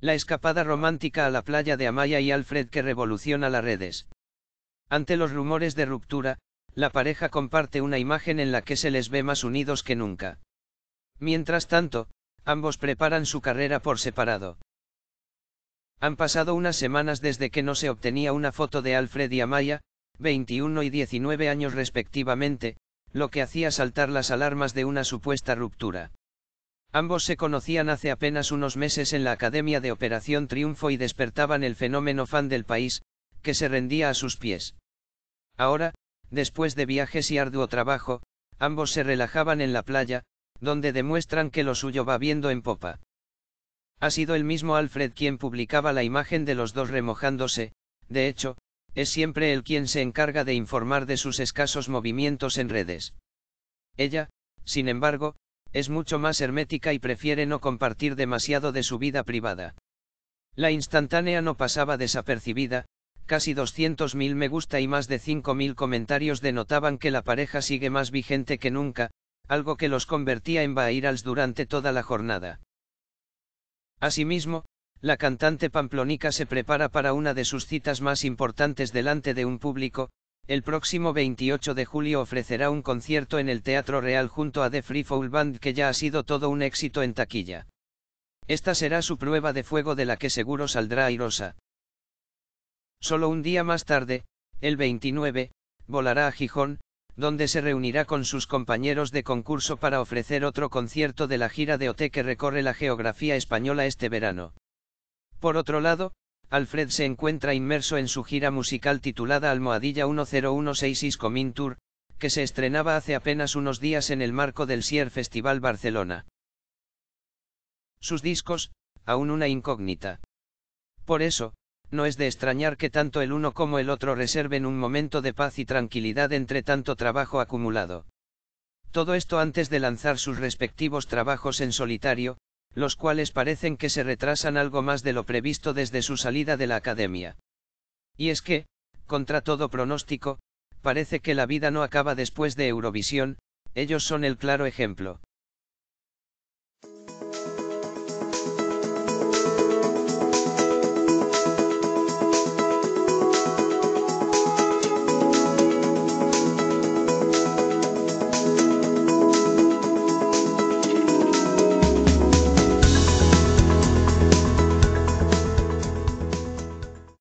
La escapada romántica a la playa de Amaya y Alfred que revoluciona las redes. Ante los rumores de ruptura, la pareja comparte una imagen en la que se les ve más unidos que nunca. Mientras tanto, ambos preparan su carrera por separado. Han pasado unas semanas desde que no se obtenía una foto de Alfred y Amaya, 21 y 19 años respectivamente, lo que hacía saltar las alarmas de una supuesta ruptura. Ambos se conocían hace apenas unos meses en la Academia de Operación Triunfo y despertaban el fenómeno fan del país, que se rendía a sus pies. Ahora, después de viajes y arduo trabajo, ambos se relajaban en la playa, donde demuestran que lo suyo va viendo en popa. Ha sido el mismo Alfred quien publicaba la imagen de los dos remojándose, de hecho, es siempre él quien se encarga de informar de sus escasos movimientos en redes. Ella, sin embargo, es mucho más hermética y prefiere no compartir demasiado de su vida privada. La instantánea no pasaba desapercibida, casi 200.000 me gusta y más de 5.000 comentarios denotaban que la pareja sigue más vigente que nunca, algo que los convertía en vairals durante toda la jornada. Asimismo, la cantante pamplónica se prepara para una de sus citas más importantes delante de un público, el próximo 28 de julio ofrecerá un concierto en el Teatro Real junto a The Free Band que ya ha sido todo un éxito en taquilla. Esta será su prueba de fuego de la que seguro saldrá airosa. Solo un día más tarde, el 29, volará a Gijón, donde se reunirá con sus compañeros de concurso para ofrecer otro concierto de la gira de OT que recorre la geografía española este verano. Por otro lado, Alfred se encuentra inmerso en su gira musical titulada Almohadilla 1016 Comin Tour, que se estrenaba hace apenas unos días en el marco del Sier Festival Barcelona. Sus discos, aún una incógnita. Por eso, no es de extrañar que tanto el uno como el otro reserven un momento de paz y tranquilidad entre tanto trabajo acumulado. Todo esto antes de lanzar sus respectivos trabajos en solitario, los cuales parecen que se retrasan algo más de lo previsto desde su salida de la academia. Y es que, contra todo pronóstico, parece que la vida no acaba después de Eurovisión, ellos son el claro ejemplo.